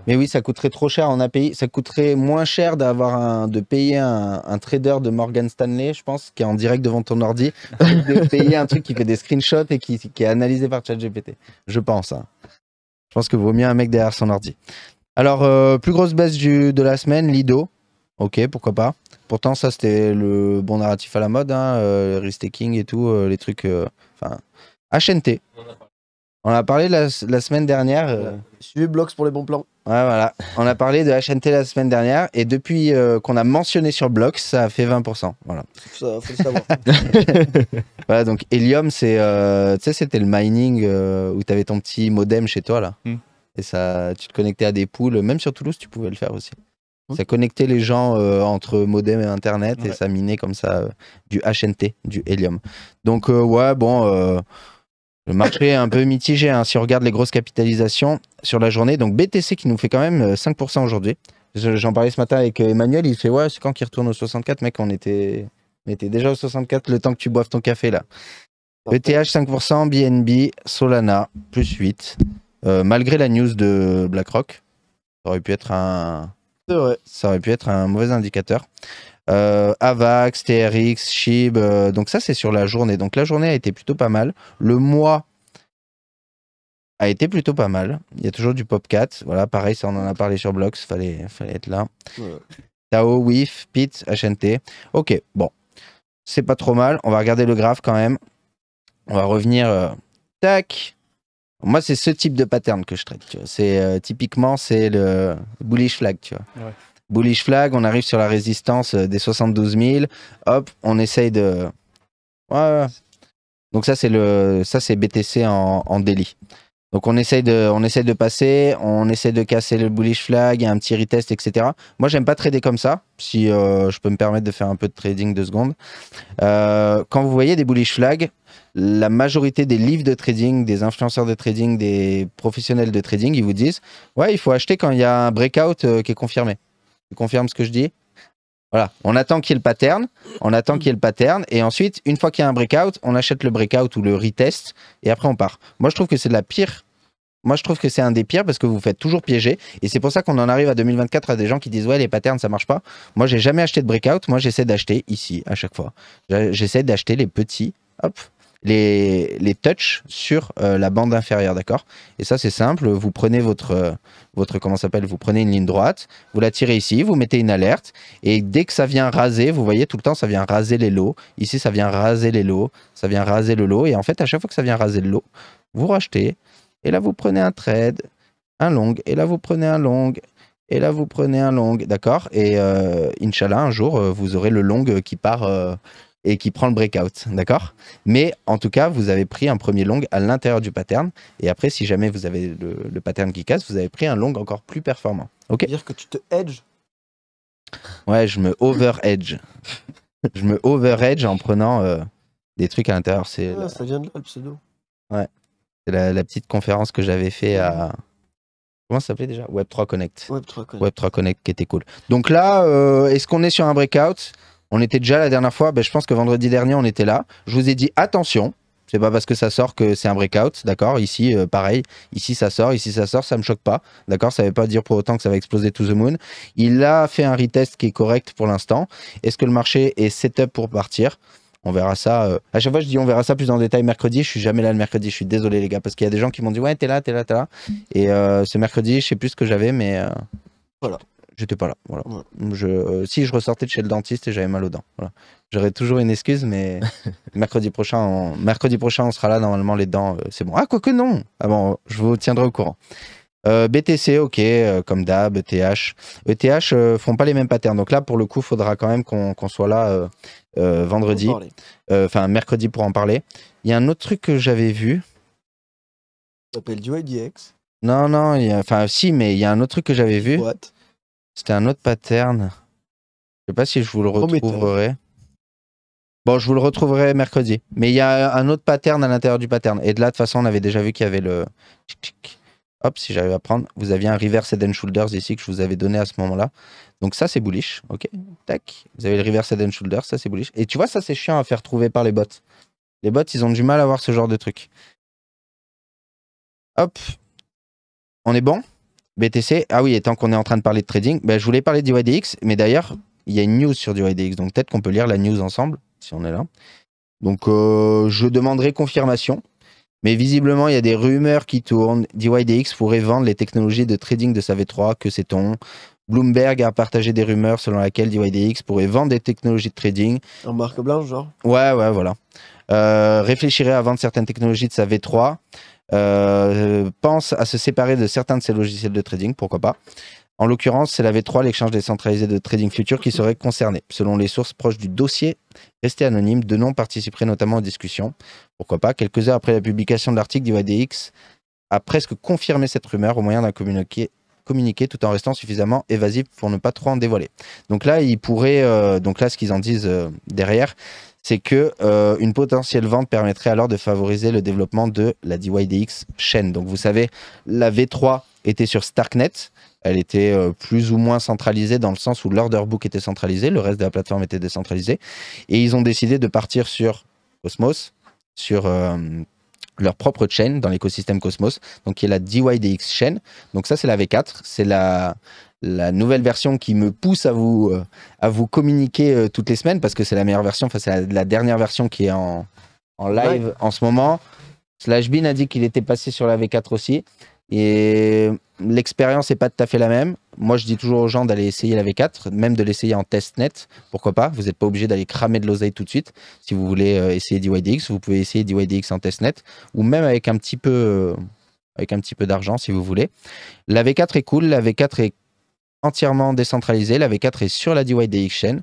Mais oui, ça coûterait trop cher en API. Ça coûterait moins cher d'avoir un, de payer un, trader de Morgan Stanley, je pense, qui est en direct devant ton ordi, <laughs> de payer un truc qui fait des screenshots et qui, est analysé par ChatGPT. Je pense. Hein. Je pense que vaut mieux un mec derrière son ordi. Alors, euh, plus grosse baisse de la semaine, Lido. Ok, pourquoi pas. Pourtant, ça, c'était le bon narratif à la mode, hein, euh, et tout, euh, les trucs. Enfin, HNT. On a parlé la, semaine dernière. Euh, Suivez Blox pour les bons plans. ouais, voilà. On a parlé de HNT la semaine dernière. Et depuis euh, qu'on a mentionné sur Blox, ça a fait 20%. Voilà. Ça, faut savoir. <laughs> Voilà, donc Helium, c'est, euh, tu sais, c'était le mining où tu avais ton petit modem chez toi là. Hmm. Et ça, tu te connectais à des poules. Même sur Toulouse, tu pouvais le faire aussi. Ça connectait les gens entre modem et internet et ça minait comme ça du HNT, du Helium. Donc ouais, bon, le marché est un peu mitigé hein, si on regarde les grosses capitalisations sur la journée. Donc BTC qui nous fait quand même 5% euh, aujourd'hui. J'en parlais ce matin avec euh, Emmanuel, il fait ouais, c'est quand qu'il retourne au 64, mec, on était, était déjà au 64 le temps que tu boives ton café là. ETH 5%, BNB, Solana plus 8. Euh, malgré la news de BlackRock, aurait pu être un, ça aurait pu être un mauvais indicateur. Euh, Avax, TRX, Shib. Euh, donc ça, c'est sur la journée. Donc la journée a été plutôt pas mal. Le mois a été plutôt pas mal. Il y a toujours du Popcat. Voilà, pareil, ça, on en a parlé sur Blocks. Fallait, fallait être là. Tao, WIF, PIT, HNT. Ok, bon. C'est pas trop mal. On va regarder le graphe quand même. On va revenir. Euh, tac. Moi, c'est ce type de pattern que je traite. C'est typiquement c'est le bullish flag, tu vois bullish flag, on arrive sur la résistance euh, des 72 000, hop, on essaye de... Ouais, Donc ça c'est le, ça c'est BTC en, délit. Donc on essaye de, on de passer, on essaye de casser le bullish flag, un petit retest, etc. Moi j'aime pas trader comme ça, si euh, je peux me permettre de faire un peu de trading de secondes. Euh, quand vous voyez des bullish flags, la majorité des livres de trading, des influenceurs de trading, des professionnels de trading, ils vous disent ouais il faut acheter quand il y a un breakout qui est confirmé. Tu confirmes ce que je dis Voilà. On attend qu'il y ait le pattern. On attend qu'il y ait le pattern. Et ensuite, une fois qu'il y a un breakout, on achète le breakout ou le retest. Et après, on part. Moi, je trouve que c'est de la pire moi, je trouve que c'est un des pires parce que vous, faites toujours piéger. Et c'est pour ça qu'on en arrive à 2024 à des gens qui disent Ouais, les patterns, ça marche pas. Moi, j'ai jamais acheté de breakout. Moi, j'essaie d'acheter ici à chaque fois. J'essaie d'acheter les petits. Hop, les, les touches sur euh, la bande inférieure, d'accord Et ça, c'est simple, vous prenez votre, euh, votre comment s'appelle, vous prenez une ligne droite, vous la tirez ici, vous mettez une alerte, et dès que ça vient raser, vous voyez tout le temps, ça vient raser les lots. Ici, ça vient raser les lots, ça vient raser le lot, et en fait, à chaque fois que ça vient raser le lot, vous rachetez, et là, vous prenez un trade, un long, et là, vous prenez un long, et là, vous prenez un long, d'accord Et euh, inshallah un jour, vous aurez le long qui part et qui prend le breakout, d'accord Mais en tout cas, vous avez pris un premier long à l'intérieur du pattern, et après, si jamais vous avez le, pattern qui casse, vous avez pris un long encore plus performant. Ok dire que tu te edge Ouais, je me over edge. <laughs> je me over edge en prenant euh, des trucs à l'intérieur. C'est ah, ça vient de là Ouais, c'est la, petite conférence que j'avais fait à. Comment ça s'appelait déjà Web3 Connect. Web3 Connect. Web3 Connect qui était cool. Donc là, euh, est-ce qu'on est sur un breakout on était déjà la dernière fois, ben, je pense que vendredi dernier, on était là. Je vous ai dit attention, c'est pas parce que ça sort que c'est un breakout, d'accord Ici, euh, pareil. Ici, ça sort. Ici, ça sort. Ça me choque pas, d'accord Ça veut pas dire pour autant que ça va exploser to the moon. Il a fait un retest qui est correct pour l'instant. Est-ce que le marché est set up pour partir on verra ça. Euh, à chaque fois, je dis on verra ça plus en détail mercredi. Je suis jamais là le mercredi. Je suis désolé, les gars, parce qu'il y a des gens qui m'ont dit ouais, t'es là, t'es là, t'es là. Et euh, ce mercredi, je sais plus ce que j'avais, mais voilà. J'étais pas là. Voilà. Euh, si je ressortais de chez le dentiste et j'avais mal aux dents. Voilà. J'aurais toujours une excuse, mais <laughs> mercredi prochain, on, mercredi prochain, on sera là. Normalement, les dents, euh, c'est bon. Ah, que non. Ah bon, je vous tiendrai au courant. Euh, BTC, ok, comme d'hab, ETH. ETH font pas les mêmes patterns. Donc là, pour le coup, il faudra quand même qu'on soit là vendredi, enfin mercredi pour en parler. Il y a un autre truc que j'avais vu. Ça s'appelle du Non, non, enfin si, mais il y a un autre truc que j'avais vu. C'était un autre pattern. Je sais pas si je vous le retrouverai. Bon, je vous le retrouverai mercredi. Mais il y a un autre pattern à l'intérieur du pattern. Et de là, de toute façon, on avait déjà vu qu'il y avait le... Hop, si j'arrive à prendre. Vous aviez un reverse head and shoulders ici que je vous avais donné à ce moment-là. Donc ça, c'est bullish. OK, tac. Vous avez le reverse head and shoulders, ça, c'est bullish. Et tu vois, ça, c'est chiant à faire trouver par les bots. Les bots, ils ont du mal à voir ce genre de truc. Hop. On est bon BTC, ah oui, et tant qu'on est en train de parler de trading, ben, je voulais parler de DYDX, mais d'ailleurs, il y a une news sur DYDX, donc peut-être qu'on peut lire la news ensemble, si on est là. Donc, euh, je demanderai confirmation, mais visiblement, il y a des rumeurs qui tournent. DYDX pourrait vendre les technologies de trading de sa V3, que sait-on Bloomberg a partagé des rumeurs selon lesquelles DYDX pourrait vendre des technologies de trading. En marque blanche, genre Ouais, ouais, voilà. Euh, réfléchirait à vendre certaines technologies de sa V3. Euh, pense à se séparer de certains de ses logiciels de trading, pourquoi pas. En l'occurrence, c'est la V3, l'échange décentralisé de trading futur, qui serait concerné. Selon les sources proches du dossier, rester anonyme, de non participeraient notamment aux discussions. Pourquoi pas Quelques heures après la publication de l'article, DYDX a presque confirmé cette rumeur au moyen d'un communiqué tout en restant suffisamment évasif pour ne pas trop en dévoiler. Donc là, ils pourraient, euh, donc là, ce qu'ils en disent euh, derrière, c'est que euh, une potentielle vente permettrait alors de favoriser le développement de la DYDX chaîne. Donc vous savez, la V3 était sur Starknet, elle était euh, plus ou moins centralisée dans le sens où l'order book était centralisé, le reste de la plateforme était décentralisé, et ils ont décidé de partir sur Cosmos, sur euh, leur propre chaîne dans l'écosystème Cosmos, donc qui est la DYDX chaîne. Donc ça c'est la V4, c'est la la nouvelle version qui me pousse à vous, euh, à vous communiquer euh, toutes les semaines parce que c'est la meilleure version, enfin c'est la, dernière version qui est en, live en ce moment. Slashbin a dit qu'il était passé sur la V4 aussi. Et l'expérience n'est pas tout à fait la même. Moi, je dis toujours aux gens d'aller essayer la V4, même de l'essayer en test net. Pourquoi pas Vous n'êtes pas obligé d'aller cramer de l'oseille tout de suite. Si vous voulez euh, essayer DYDX, vous pouvez essayer DYDX en test net ou même avec un petit peu, avec un petit peu d'argent si vous voulez. La V4 est cool. La V4 est entièrement décentralisé. La V4 est sur la DYDX chain.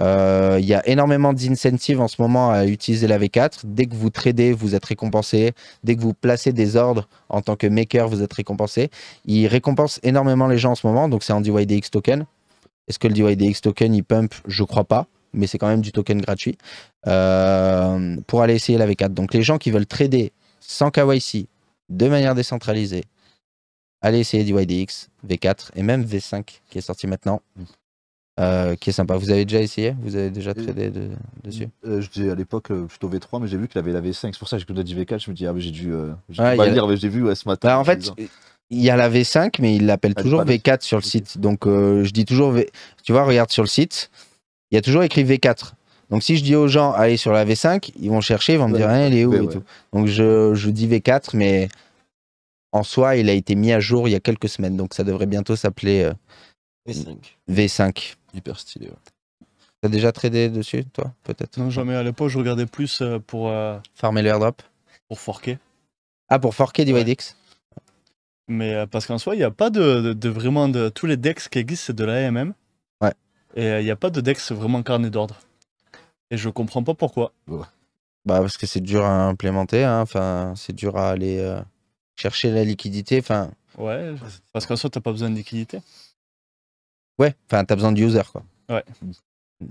Euh, il y a énormément d'incentives en ce moment à utiliser la V4. Dès que vous tradez, vous êtes récompensé. Dès que vous placez des ordres en tant que maker, vous êtes récompensé. Il récompense énormément les gens en ce moment. Donc c'est en DYDX token. Est-ce que le DYDX token, il pump Je crois pas. Mais c'est quand même du token gratuit euh, pour aller essayer la V4. Donc les gens qui veulent trader sans KYC de manière décentralisée allez essayer YDx V4 et même V5 qui est sorti maintenant. Euh, qui est sympa. Vous avez déjà essayé Vous avez déjà tradé dessus euh, Je disais à l'époque euh, plutôt V3, mais j'ai vu qu'il avait la V5. C'est pour ça que j'ai dit V4. Je me dis, ah, j'ai dû. Ah, pas lire, mais j'ai vu ouais, ce matin. Bah, en fait, il y a la V5, mais il l'appelle ah, toujours V4 sur le site. Donc, je dis toujours Tu vois, regarde sur le site, il y a toujours écrit V4. Donc, si je dis aux gens, allez sur la V5, ils vont chercher, ils vont me dire, elle hein, est où et tout. Donc, je, je dis V4, mais en soi, il a été mis à jour il y a quelques semaines, donc ça devrait bientôt s'appeler V5. Euh, V5. Hyper stylé. Ouais. T'as déjà tradé dessus, toi, peut-être Non, jamais. À l'époque, je regardais plus euh, pour. Euh, Farmer le airdrop Pour forquer. Ah, pour forquer du mais parce qu'en soi, il n'y a pas de, vraiment de. Tous les decks qui existent, c'est de AMM. Ouais. Et il n'y a pas de decks vraiment carnet d'ordre. Et je comprends pas pourquoi. Bah, parce que c'est dur à implémenter, hein. enfin, c'est dur à aller chercher la liquidité. Enfin. Ouais, parce qu'en soi, t'as pas besoin de liquidité. Ouais, enfin, tu as besoin du user, quoi. Ouais.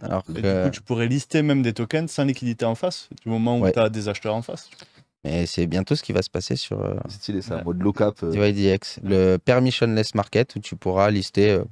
Alors que... Du coup, tu pourrais lister même des tokens sans liquidité en face, du moment où tu as des acheteurs en face. Mais c'est bientôt ce qui va se passer sur. Euh, c'est stylé, ça, ouais. mode lookup. Euh... DYDX, le permissionless market où tu pourras lister euh,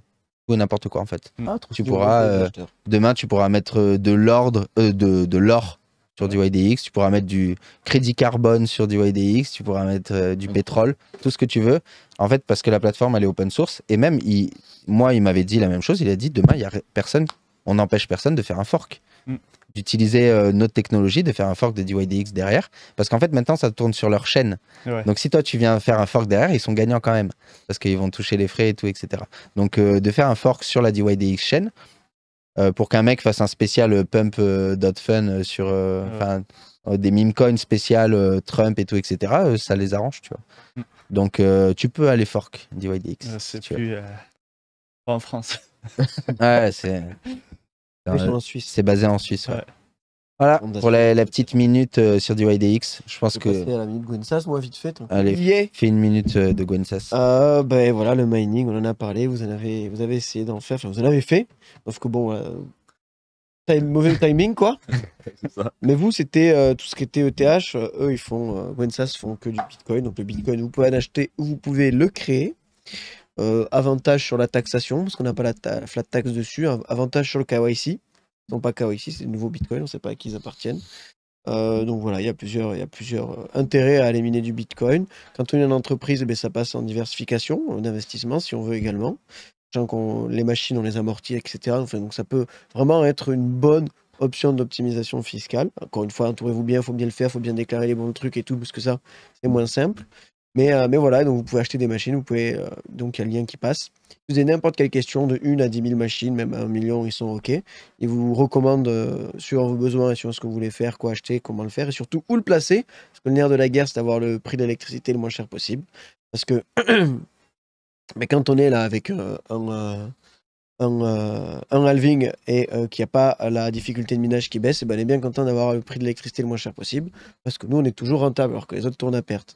ou n'importe quoi en fait. Ah, tu pourras euh, demain, tu pourras mettre de l'ordre, de, de l'or sur du YDX, tu pourras mettre du crédit carbone sur du YDX, tu pourras mettre euh, du pétrole, tout ce que tu veux. En fait, parce que la plateforme, elle est open source. Et même, il, moi, il m'avait dit la même chose. Il a dit demain, il y a personne, on n'empêche personne de faire un fork. Mm. D'utiliser euh, notre technologie, de faire un fork de DYDX derrière. Parce qu'en fait, maintenant, ça tourne sur leur chaîne. Donc, si toi, tu viens faire un fork derrière, ils sont gagnants quand même. Parce qu'ils vont toucher les frais et tout, etc. Donc, euh, de faire un fork sur la DYDX chaîne, euh, pour qu'un mec fasse un spécial euh, pump euh, dot fun sur des meme coins spécial Trump et tout, etc., ça les arrange, tu vois. Mm. Donc tu peux aller fork DYDX. C'est plus en France. <laughs> ouais, c'est. Suisse. C'est basé en Suisse, voilà, pour la, petite minute euh, sur sur DYDX, je pense je vais que... à la minute Gwensas, moi vite fait. Hein. Allez, yeah. fais une minute euh, de Gwensas. Euh, ben voilà, le mining, on en a parlé, vous en avez, vous avez essayé d'en faire, enfin vous en avez fait, sauf que bon, mauvais <laughs> timing quoi. ça. Mais vous, c'était tout ce qui était ETH, eux ils font, Gwensas font que du Bitcoin, donc le Bitcoin vous pouvez en acheter ou vous pouvez le créer. avantage sur la taxation, parce qu'on n'a pas la, flat tax dessus, avantage sur le KYC ils n'ont pas ici, c'est des nouveaux bitcoins, on ne sait pas à qui ils appartiennent. Euh, donc voilà, il y a plusieurs, euh, intérêts à aller du Bitcoin. Quand on est une entreprise, eh ben, ça passe en diversification, en euh, investissement, si on veut également. les machines, on les amortit, etc. donc ça peut vraiment être une bonne option d'optimisation fiscale. Encore une fois, entourez-vous hein, bien, il faut bien le faire, il faut bien déclarer les bons trucs et tout, parce que ça, c'est moins simple. Mais, euh, mais voilà, donc vous pouvez acheter des machines, vous pouvez, euh, donc il y a le lien qui passe. Vous avez n'importe quelle question de 1 à 10 000 machines, même 1 million, ils sont OK. Ils vous recommandent euh, sur vos besoins, et sur ce que vous voulez faire, quoi acheter, comment le faire et surtout où le placer. Parce que le nerf de la guerre, c'est d'avoir le prix de l'électricité le moins cher possible. Parce que <clears throat> mais quand on est là avec un, un, euh, un halving et qui euh, qu'il n'y a pas la difficulté de minage qui baisse, et eh ben, est bien content d'avoir le prix de l'électricité le moins cher possible, parce que nous, on est toujours rentable, alors que les autres tournent à perte.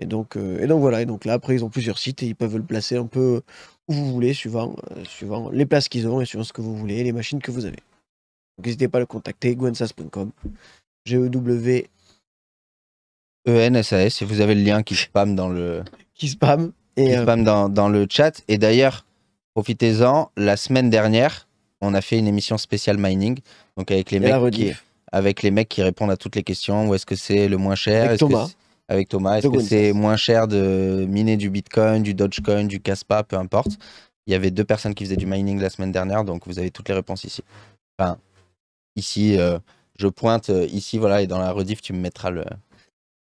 Et donc, euh, et donc voilà, et donc là, après, ils ont plusieurs sites et ils peuvent le placer un peu où vous voulez, suivant, suivant les places qu'ils ont et suivant ce que vous voulez, les machines que vous avez. Donc n'hésitez pas à le contacter, gwensas.com, G-E-W... E-N-S-A-S, et vous avez le lien qui spam dans le... Qui spam. Et qui dans, dans le chat. Et d'ailleurs, Profitez-en. La semaine dernière, on a fait une émission spéciale mining. Donc avec les, mecs qui, avec les mecs qui répondent à toutes les questions. Où est-ce que c'est le moins cher Avec Thomas. Avec Thomas, est-ce que c'est moins cher de miner du Bitcoin, du Dogecoin, du Caspa, peu importe. Il y avait deux personnes qui faisaient du mining la semaine dernière, donc vous avez toutes les réponses ici. Enfin, ici, euh, je pointe euh, ici, voilà, et dans la rediff, tu me mettras le,